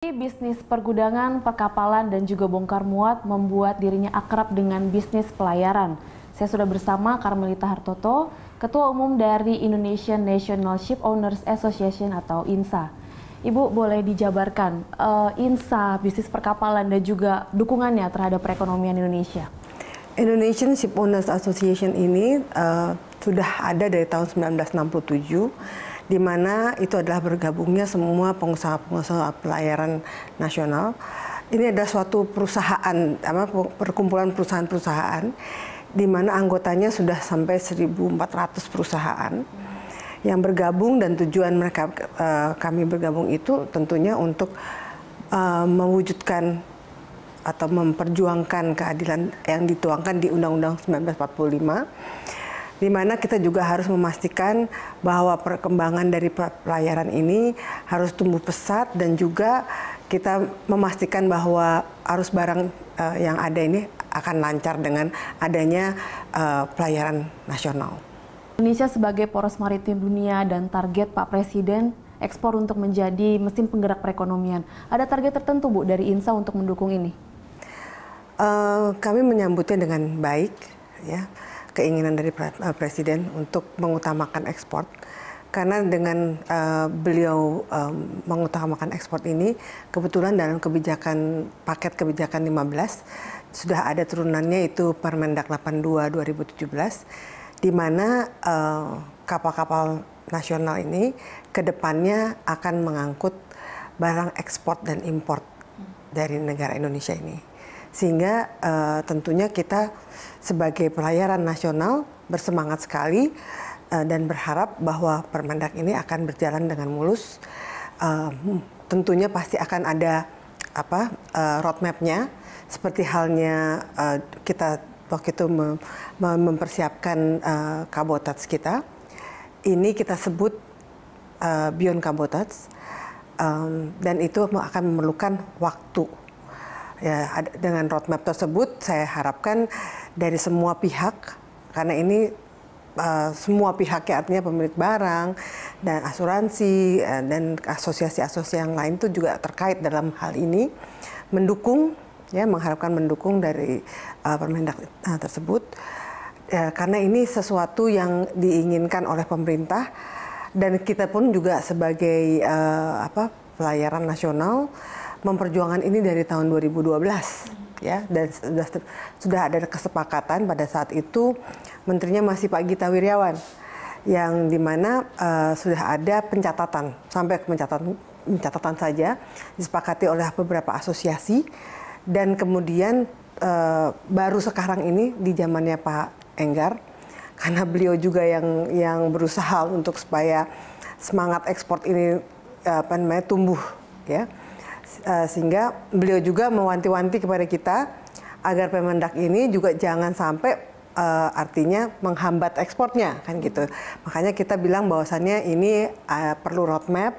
Bisnis pergudangan, perkapalan, dan juga bongkar muat membuat dirinya akrab dengan bisnis pelayaran. Saya sudah bersama Karmelita Hartoto, Ketua Umum dari Indonesian National Ship Owners Association atau INSA. Ibu boleh dijabarkan uh, INSA, bisnis perkapalan dan juga dukungannya terhadap perekonomian Indonesia. Indonesian Ship Owners Association ini uh, sudah ada dari tahun 1967 di mana itu adalah bergabungnya semua pengusaha-pengusaha pelayaran nasional. Ini ada suatu perusahaan, apa, perkumpulan perusahaan-perusahaan, di mana anggotanya sudah sampai 1.400 perusahaan yang bergabung dan tujuan mereka eh, kami bergabung itu tentunya untuk eh, mewujudkan atau memperjuangkan keadilan yang dituangkan di Undang-Undang 1945 di mana kita juga harus memastikan bahwa perkembangan dari pelayaran ini harus tumbuh pesat dan juga kita memastikan bahwa arus barang uh, yang ada ini akan lancar dengan adanya uh, pelayaran nasional. Indonesia sebagai poros maritim dunia dan target Pak Presiden ekspor untuk menjadi mesin penggerak perekonomian. Ada target tertentu Bu dari INSA untuk mendukung ini? Uh, kami menyambutnya dengan baik ya keinginan dari eh, Presiden untuk mengutamakan ekspor karena dengan uh, beliau um, mengutamakan ekspor ini kebetulan dalam kebijakan paket kebijakan 15 sudah ada turunannya itu Permendak 82 2017 di mana kapal kapal-kapal nasional ini ke depannya akan mengangkut barang ekspor dan impor dari negara Indonesia ini sehingga uh, tentunya kita sebagai pelayaran nasional bersemangat sekali uh, dan berharap bahwa Permendak ini akan berjalan dengan mulus. Uh, tentunya pasti akan ada apa uh, roadmapnya seperti halnya uh, kita waktu itu mem mempersiapkan uh, kabotats kita. Ini kita sebut uh, beyond kabotats um, dan itu akan memerlukan waktu Ya, dengan roadmap tersebut saya harapkan dari semua pihak karena ini uh, semua pihak ya artinya pemilik barang dan asuransi uh, dan asosiasi-asosiasi yang lain itu juga terkait dalam hal ini mendukung ya mengharapkan mendukung dari uh, Permendak uh, tersebut ya, karena ini sesuatu yang diinginkan oleh pemerintah dan kita pun juga sebagai uh, apa pelayaran nasional memperjuangkan ini dari tahun 2012 ya dan sudah sudah ada kesepakatan pada saat itu menterinya masih Pak Gita Wirjawan yang dimana uh, eh, sudah ada pencatatan sampai ke pencatatan pencatatan saja disepakati oleh beberapa asosiasi dan kemudian uh, baru sekarang ini di zamannya Pak Enggar karena beliau juga yang yang berusaha untuk supaya semangat ekspor ini eh, apa namanya tumbuh ya Eh, sehingga beliau juga mewanti-wanti kepada kita agar Pemendak ini juga jangan sampai uh, artinya menghambat ekspornya kan gitu. Makanya kita bilang bahwasannya ini uh, perlu roadmap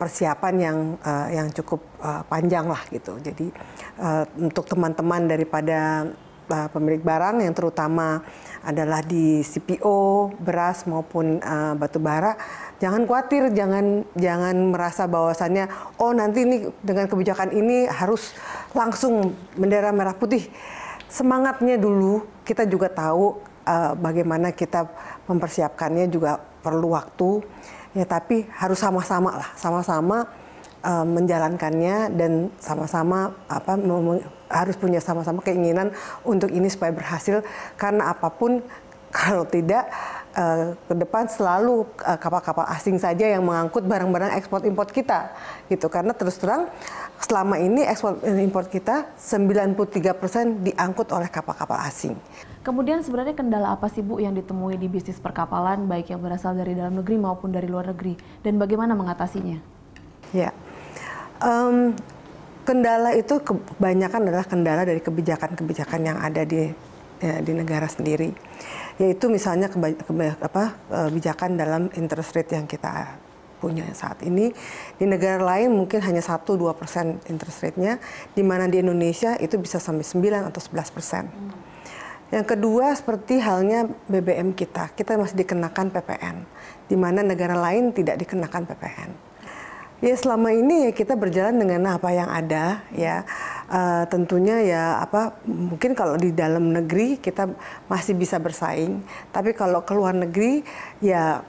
persiapan yang uh, yang cukup uh, panjang lah gitu. Jadi uh, untuk teman-teman daripada uh, pemilik barang yang terutama adalah di CPO, beras maupun uh, batu bara, jangan khawatir, jangan jangan merasa bahwasannya oh nanti ini dengan kebijakan ini harus langsung bendera merah putih. Semangatnya dulu, kita juga tahu uh, bagaimana kita mempersiapkannya juga perlu waktu. Ya tapi harus sama-sama lah, sama-sama uh, menjalankannya dan sama-sama apa harus punya sama-sama keinginan untuk ini supaya berhasil karena apapun kalau tidak uh, ke depan selalu eh, kapal-kapal uh, asing saja yang mengangkut barang-barang ekspor impor kita gitu karena terus terang selama ini ekspor impor kita 93% diangkut oleh kapal-kapal asing. Kemudian sebenarnya kendala apa sih Bu yang ditemui di bisnis perkapalan baik yang berasal dari dalam negeri maupun dari luar negeri dan bagaimana mengatasinya? Ya. Um, kendala itu kebanyakan adalah kendala dari kebijakan-kebijakan yang ada di ya, di negara sendiri yaitu misalnya kebijakan e, dalam interest rate yang kita punya saat ini di negara lain mungkin hanya 1-2 persen interest rate-nya di mana di Indonesia itu bisa sampai 9 atau 11 persen yang kedua seperti halnya BBM kita kita masih dikenakan PPN di mana negara lain tidak dikenakan PPN Ya selama ini ya kita berjalan dengan apa yang ada ya. Uh, tentunya ya apa mungkin kalau di dalam negeri kita masih bisa bersaing, tapi kalau ke luar negeri ya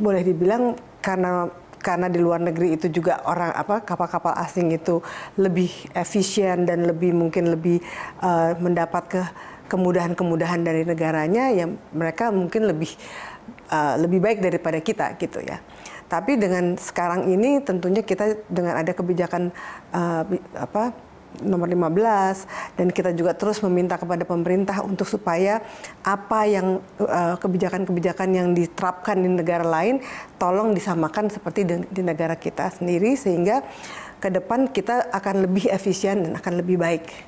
boleh dibilang karena karena di luar negeri itu juga orang apa kapal-kapal asing itu lebih efisien dan lebih mungkin lebih uh, mendapat ke kemudahan-kemudahan dari negaranya ya mereka mungkin lebih uh, lebih baik daripada kita gitu ya. Tapi dengan sekarang ini tentunya kita dengan ada kebijakan uh, apa nomor 15 dan kita juga terus meminta kepada pemerintah untuk supaya apa yang eh, kebijakan-kebijakan yang diterapkan di negara lain tolong disamakan seperti di, di negara kita sendiri sehingga ke depan kita akan lebih efisien dan akan lebih baik.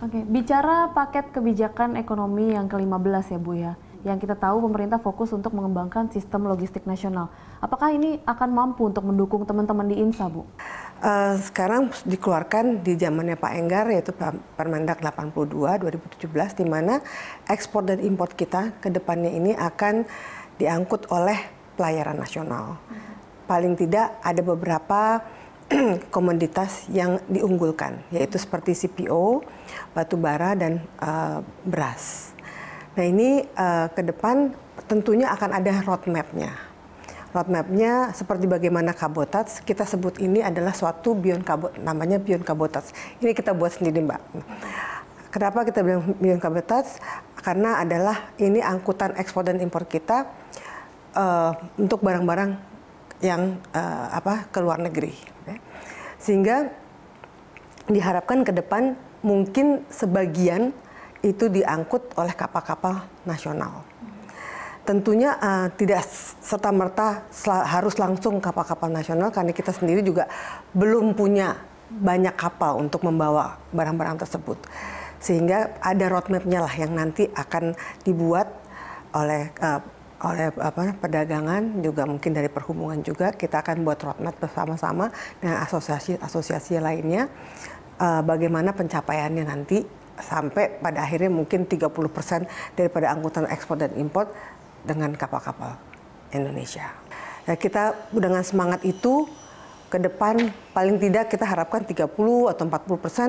Oke, bicara paket kebijakan ekonomi yang ke-15 ya Bu ya yang kita tahu pemerintah fokus untuk mengembangkan sistem logistik nasional. Apakah ini akan mampu untuk mendukung teman-teman di INSA, Bu? Uh, sekarang dikeluarkan di zamannya Pak Enggar yaitu Permendak 82 2017 di mana ekspor dan import kita ke depannya ini akan diangkut oleh pelayaran nasional. Paling tidak ada beberapa komoditas yang diunggulkan yaitu seperti CPO, batu bara dan uh, beras Nah ini uh, ke depan tentunya akan ada roadmapnya. Roadmapnya seperti bagaimana kabotas kita sebut ini adalah suatu beyond kabot namanya beyond kabotas. Ini kita buat sendiri mbak. Kenapa kita bilang beyond kabotas? Karena adalah ini angkutan ekspor dan impor kita uh, untuk barang-barang yang uh, apa ke luar negeri. Sehingga diharapkan ke depan mungkin sebagian itu diangkut oleh kapal-kapal nasional. Tentunya uh, tidak serta-merta harus langsung kapal-kapal nasional karena kita sendiri juga belum punya banyak kapal untuk membawa barang-barang tersebut. Sehingga ada roadmap-nya lah yang nanti akan dibuat oleh uh, oleh apa perdagangan juga mungkin dari perhubungan juga kita akan buat roadmap bersama-sama dengan asosiasi-asosiasi lainnya uh, bagaimana pencapaiannya nanti sampai pada akhirnya mungkin 30% daripada angkutan ekspor dan impor dengan kapal-kapal Indonesia. Ya, kita dengan semangat itu ke depan paling tidak kita harapkan 30 atau 40 persen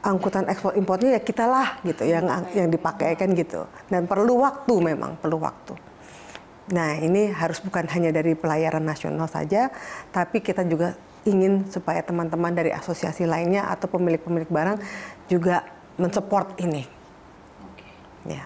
angkutan ekspor impornya ya kita lah gitu yang yang dipakai kan gitu dan perlu waktu memang perlu waktu. Nah ini harus bukan hanya dari pelayaran nasional saja tapi kita juga ingin supaya teman-teman dari asosiasi lainnya atau pemilik-pemilik barang juga mensupport ini. Okay. Ya.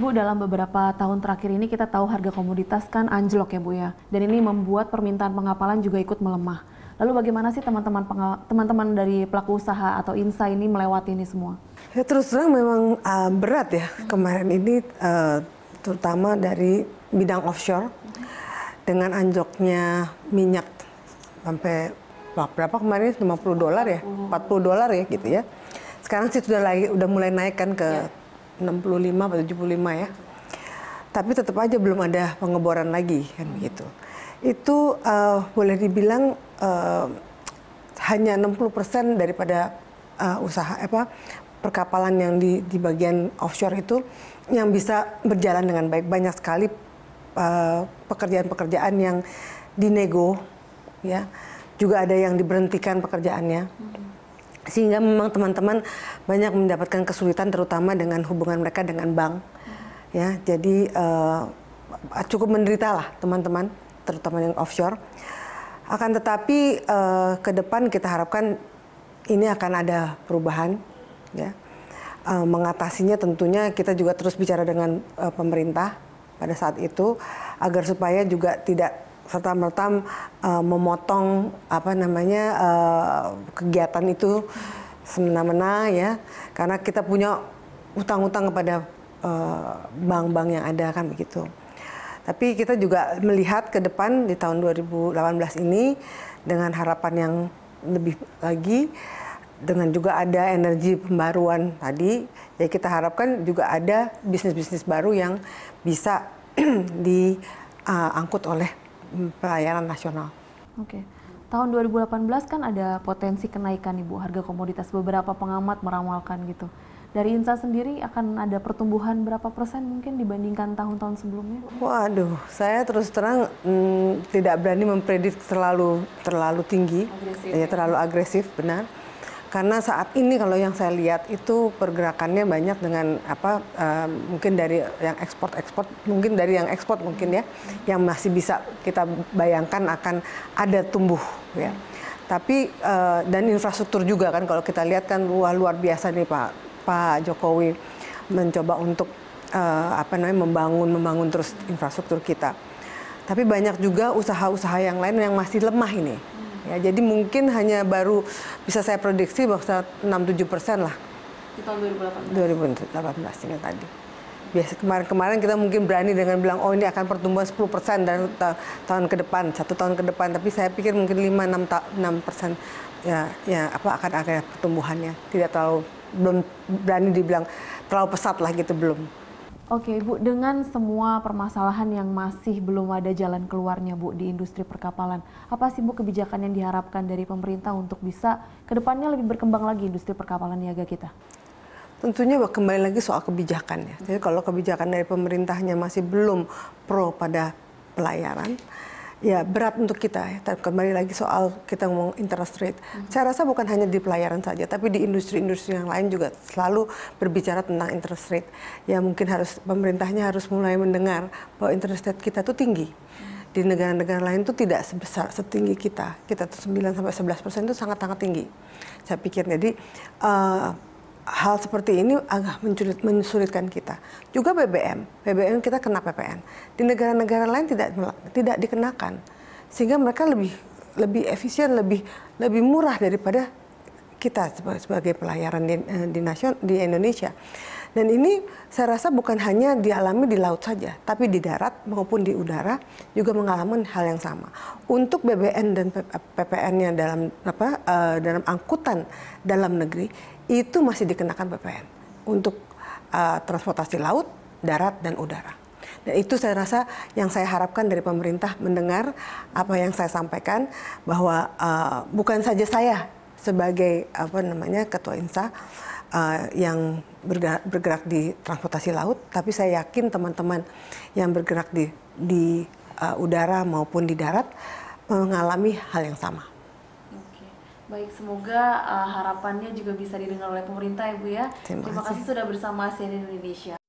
Bu, dalam beberapa tahun terakhir ini kita tahu harga komoditas kan anjlok ya Bu ya. Dan ini membuat permintaan pengapalan juga ikut melemah. Lalu bagaimana sih teman-teman teman-teman dari pelaku usaha atau insa ini melewati ini semua? Ya terus terang memang uh, berat ya hmm. kemarin ini uh, terutama dari bidang offshore hmm. dengan anjloknya minyak sampai berapa kemarin 50 dolar ya, 40 dolar ya gitu ya sekarang sih sudah lagi udah mulai naik kan ke ya. 65 atau 75 ya. Tapi tetap aja belum ada pengeboran lagi kan begitu. Itu uh, boleh dibilang uh, hanya 60% daripada uh, usaha apa perkapalan yang di di bagian offshore itu yang bisa berjalan dengan baik. Banyak sekali pekerjaan-pekerjaan uh, yang dinego ya. Juga ada yang diberhentikan pekerjaannya. Hmm sehingga memang teman-teman banyak mendapatkan kesulitan terutama dengan hubungan mereka dengan bank ya jadi uh, cukup menderita lah teman-teman terutama yang offshore akan tetapi uh, ke depan kita harapkan ini akan ada perubahan ya uh, mengatasinya tentunya kita juga terus bicara dengan uh, pemerintah pada saat itu agar supaya juga tidak serta merta uh, eh, memotong apa namanya uh, kegiatan itu semena-mena ya karena kita punya utang-utang kepada eh, bank-bank uh, yang ada kan begitu. Tapi kita juga melihat ke depan di tahun 2018 ini dengan harapan yang lebih lagi dengan juga ada energi pembaruan tadi ya kita harapkan juga ada bisnis-bisnis baru yang bisa diangkut uh, oleh pelayanan nasional. Oke. Okay. Tahun 2018 kan ada potensi kenaikan Ibu harga komoditas. Beberapa pengamat meramalkan gitu. Dari Insa sendiri akan ada pertumbuhan berapa persen mungkin dibandingkan tahun-tahun sebelumnya? Waduh, saya terus terang mm, tidak berani mempredik terlalu terlalu tinggi, agresif. ya terlalu agresif benar karena saat ini kalau yang saya lihat itu pergerakannya banyak dengan apa uh, mungkin dari yang ekspor ekspor mungkin dari yang ekspor mungkin ya yang masih bisa kita bayangkan akan ada tumbuh ya tapi uh, dan infrastruktur juga kan kalau kita lihat kan luar luar biasa nih pak pak Jokowi mencoba untuk uh, apa namanya membangun membangun terus infrastruktur kita tapi banyak juga usaha-usaha yang lain yang masih lemah ini Ya, jadi mungkin hanya baru bisa saya prediksi bahwa 6-7 persen lah. Di tahun 2018? 2018 ini tadi. Biasa kemarin-kemarin kita mungkin berani dengan bilang, oh ini akan pertumbuhan 10 persen dari ta tahun ke depan, satu tahun ke depan. Tapi saya pikir mungkin 5-6 persen ya, ya apa akan ada pertumbuhannya. Tidak terlalu, belum berani dibilang terlalu pesat lah gitu, belum. Oke Ibu, dengan semua permasalahan yang masih belum ada jalan keluarnya Bu di industri perkapalan, apa sih Bu kebijakan yang diharapkan dari pemerintah untuk bisa ke depannya lebih berkembang lagi industri perkapalan niaga kita? Tentunya kembali lagi soal kebijakan ya. Jadi kalau kebijakan dari pemerintahnya masih belum pro pada pelayaran, ya berat untuk kita. Ya. Tapi kembali lagi soal kita ngomong interest rate. Hmm. Saya rasa bukan hanya di pelayaran saja, tapi di industri-industri yang lain juga selalu berbicara tentang interest rate. Ya mungkin harus pemerintahnya harus mulai mendengar bahwa interest rate kita tuh tinggi. Hmm. Di negara-negara lain tuh tidak sebesar setinggi kita. Kita tuh 9 sampai 11 persen itu sangat-sangat tinggi. Saya pikir jadi uh, hal seperti ini agak mensulit, menyulitkan kita. Juga BBM, BBM kita kena PPN. Di negara-negara lain tidak tidak dikenakan, sehingga mereka lebih lebih efisien, lebih lebih murah daripada kita sebagai pelayaran di, eh, di nasion di Indonesia. Dan ini saya rasa bukan hanya dialami di laut saja, tapi di darat maupun di udara juga mengalami hal yang sama. Untuk BBN dan PPN-nya dalam apa eh, dalam angkutan dalam negeri itu masih dikenakan PPN untuk uh, transportasi laut, darat, dan udara. Dan itu saya rasa yang saya harapkan dari pemerintah mendengar apa yang saya sampaikan bahwa uh, bukan saja saya sebagai apa namanya ketua insa uh, yang bergerak, bergerak di transportasi laut, tapi saya yakin teman-teman yang bergerak di di uh, udara maupun di darat mengalami hal yang sama. Baik, semoga uh, harapannya juga bisa didengar oleh pemerintah ya Bu ya. Terima, Terima kasih sudah bersama CNN Indonesia.